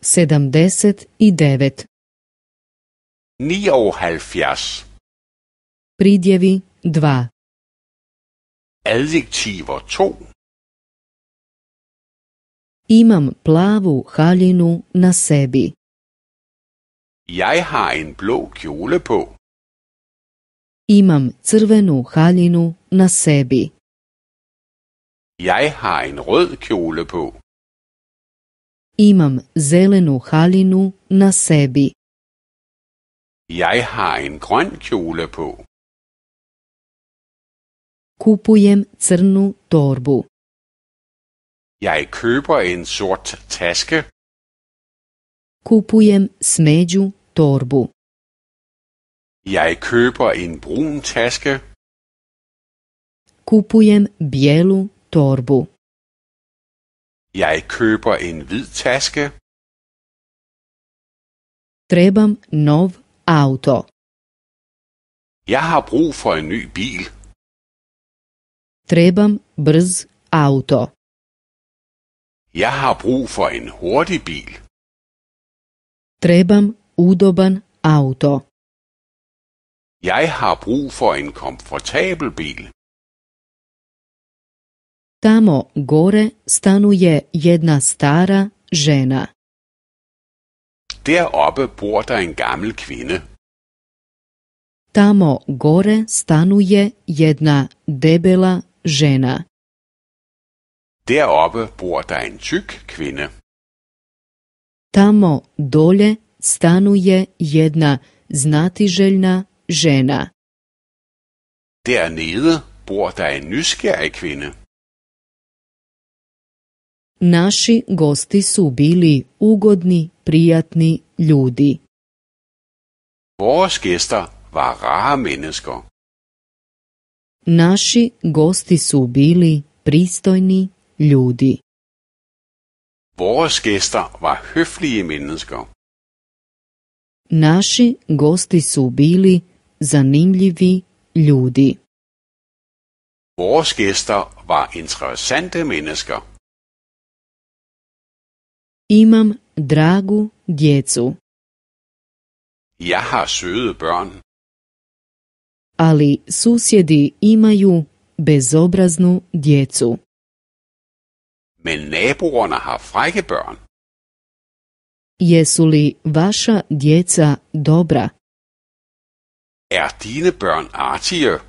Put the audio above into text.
79 79 Pridjevi 2 Adjektivo 2 Imam plavu haljinu na sebi. Jaj har en blå kjole på. Imam crvenu haljinu na sebi. Jaj har en rød kjole på. Imam zelenu halinu na sebi. Jeg har en grøn kjole på. Kupujem crnu torbu. Jeg køber en sort taske. Kupujem smeđu torbu. Jeg køber en brun taske. Kupujem bijelu torbu. Jeg køber en hvid taske. Trebam nov auto. Jeg har brug for en ny bil. Trebam brz auto. Jeg har brug for en hurtig bil. Trebam udoban auto. Jeg har brug for en komfortabel bil. Tamo gore stanuje jedna stara žena. Deroppe bor der en gammel kvinde. Tamo gore stanuje jedna debela žena. Deroppe bor der en tyk Tamo dolje stanuje jedna znatiželjna žena. Dernede bor der en nysgerrig kvinde. Naši gosti su bili ugodni, prijatni ljudi. Vores gæster var rare mennesker. Naši gosti su bili pristojni ljudi. Vores gæster var høflige mennesker. Naši gosti su bili zanimljivi ljudi. Vores gæster var interessante mennesker. Imam dragu djecu. Ja har søde børn. Ali susjedi imaju bezobraznu djecu. Men naboerne har frække børn. Jesu li vaša djeca dobra? Er dine børn artige?